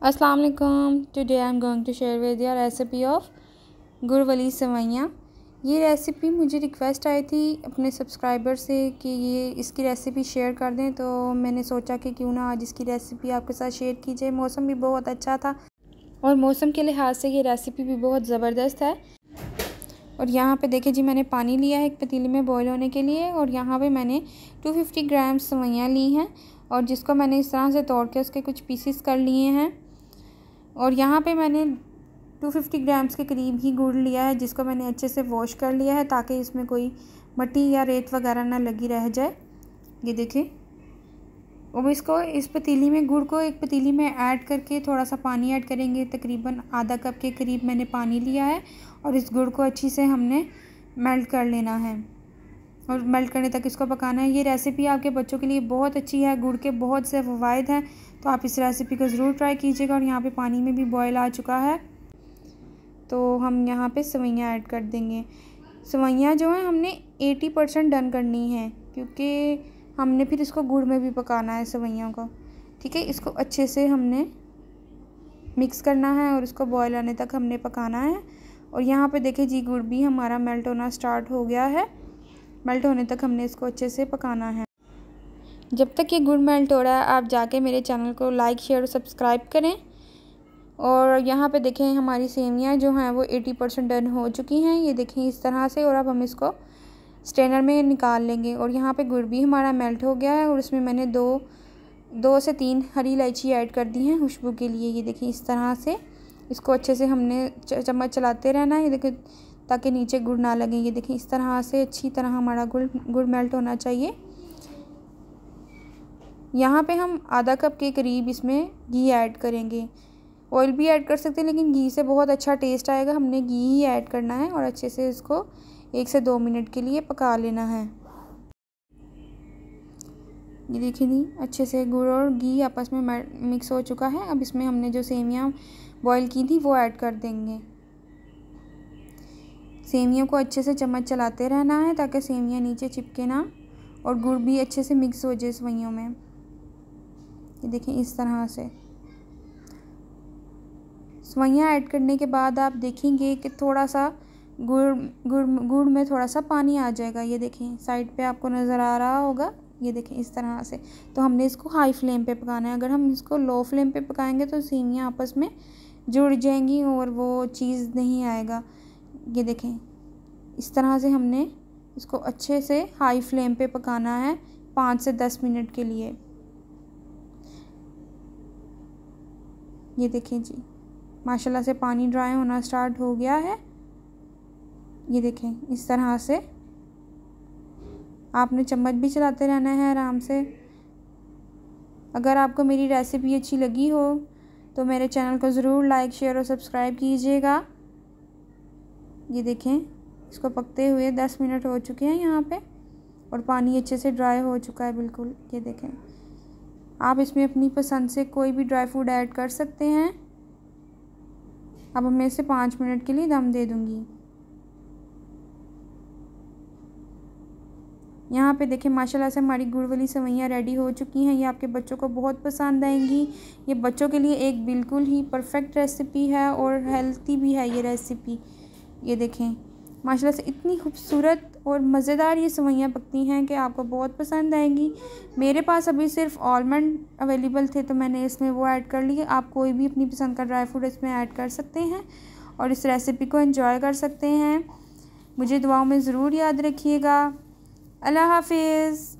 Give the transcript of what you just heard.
Aslam today today I am going to share with your recipe of गुड़वली सेवैयाँ सवैयाँ ये रेसिपी मुझे रिक्वेस्ट आई थी अपने सब्सक्राइबर से कि ये इसकी रेसिपी शेयर कर दें तो मैंने सोचा कि क्यों ना आज इसकी रेसिपी आपके साथ शेयर की जाए मौसम भी बहुत अच्छा था और मौसम के लिहाज से ये रेसिपी भी बहुत ज़बरदस्त है और यहाँ पे देखिए जी मैंने पानी लिया है एक पतीली में बॉईल होने के लिए और यहाँ पे मैंने 250 ग्राम सवैयाँ ली हैं और जिसको मैंने इस तरह से तोड़ के उसके कुछ पीसीस कर लिए हैं और यहाँ पे मैंने 250 ग्राम्स के करीब ही गुड़ लिया है जिसको मैंने अच्छे से वॉश कर लिया है ताकि इसमें कोई मट्टी या रेत वगैरह ना लगी रह जाए ये देखें अब इसको इस पतीली में गुड़ को एक पतीली में ऐड करके थोड़ा सा पानी ऐड करेंगे तकरीबन आधा कप के करीब मैंने पानी लिया है और इस गुड़ को अच्छी से हमने मेल्ट कर लेना है और मेल्ट करने तक इसको पकाना है ये रेसिपी आपके बच्चों के लिए बहुत अच्छी है गुड़ के बहुत से फ़वाद हैं तो आप इस रेसिपी को ज़रूर ट्राई कीजिएगा और यहाँ पे पानी में भी बॉयल आ चुका है तो हम यहाँ पे सवैयाँ ऐड कर देंगे सवैयाँ जो हैं हमने 80 परसेंट डन करनी है क्योंकि हमने फिर इसको गुड़ में भी पकाना है सवैयों को ठीक है इसको अच्छे से हमने मिक्स करना है और इसको बॉयल आने तक हमने पकाना है और यहाँ पे देखें जी गुड़ भी हमारा मेल्ट होना स्टार्ट हो गया है मेल्ट होने तक हमने इसको अच्छे से पकाना है जब तक ये गुड़ मेल्ट हो रहा है आप जाके मेरे चैनल को लाइक शेयर और सब्सक्राइब करें और यहाँ पे देखें हमारी सेवियाँ जो हैं वो 80 परसेंट डन हो चुकी हैं ये देखें इस तरह से और अब हम इसको स्ट्रेनर में निकाल लेंगे और यहाँ पे गुड़ भी हमारा मेल्ट हो गया है और उसमें मैंने दो दो से तीन हरी इलायची ऐड कर दी हैं खुशबू के लिए ये देखें इस तरह से इसको अच्छे से हमने चम्मच चलाते रहना है ये देखें ताकि नीचे गुड़ ना लगे ये देखें इस तरह से अच्छी तरह हमारा गुड़ गुड़ मेल्ट होना चाहिए यहाँ पे हम आधा कप के करीब इसमें घी ऐड करेंगे ऑयल भी ऐड कर सकते हैं लेकिन घी से बहुत अच्छा टेस्ट आएगा हमने घी ही ऐड करना है और अच्छे से इसको एक से दो मिनट के लिए पका लेना है ये देखिए नहीं अच्छे से गुड़ और घी आपस में मिक्स हो चुका है अब इसमें हमने जो सेवियाँ बॉईल की थी वो ऐड कर देंगे सेवियों को अच्छे से चम्मच चलाते रहना है ताकि सेवियाँ नीचे चिपके ना और गुड़ भी अच्छे से मिक्स हो जाए सेवैयों में ये देखें इस तरह से सवैयाँ ऐड करने के बाद आप देखेंगे कि थोड़ा सा गुड़ गुड़ गुड़ में थोड़ा सा पानी आ जाएगा ये देखें साइड पे आपको नज़र आ रहा होगा ये देखें इस तरह से तो हमने इसको हाई फ्लेम पे पकाना है अगर हम इसको लो फ्लेम पे पकाएंगे तो सीवियाँ आपस में जुड़ जाएंगी और वो चीज़ नहीं आएगा ये देखें इस तरह से हमने इसको अच्छे से हाई फ्लेम पर पकाना है पाँच से दस मिनट के लिए ये देखें जी माशाल्लाह से पानी ड्राई होना स्टार्ट हो गया है ये देखें इस तरह से आपने चम्मच भी चलाते रहना है आराम से अगर आपको मेरी रेसिपी अच्छी लगी हो तो मेरे चैनल को ज़रूर लाइक शेयर और सब्सक्राइब कीजिएगा ये देखें इसको पकते हुए दस मिनट हो चुके हैं यहाँ पे और पानी अच्छे से ड्राई हो चुका है बिल्कुल ये देखें आप इसमें अपनी पसंद से कोई भी ड्राई फ्रूट ऐड कर सकते हैं अब मैं इसे पाँच मिनट के लिए दम दे दूँगी यहाँ पे देखें माशाल्लाह से हमारी गुड़ वाली सवैयाँ रेडी हो चुकी हैं ये आपके बच्चों को बहुत पसंद आएंगी ये बच्चों के लिए एक बिल्कुल ही परफेक्ट रेसिपी है और हेल्थी भी है ये रेसिपी ये देखें माशाल्लाह से इतनी खूबसूरत और मज़ेदार ये सवैयाँ पकती हैं कि आपको बहुत पसंद आएंगी मेरे पास अभी सिर्फ आलमंड अवेलेबल थे तो मैंने इसमें वो ऐड कर लिए आप कोई भी अपनी पसंद का ड्राई फ्रूट इसमें ऐड कर सकते हैं और इस रेसिपी को इन्जॉय कर सकते हैं मुझे दुआओं में ज़रूर याद रखिएगा अल्लाह हाफिज़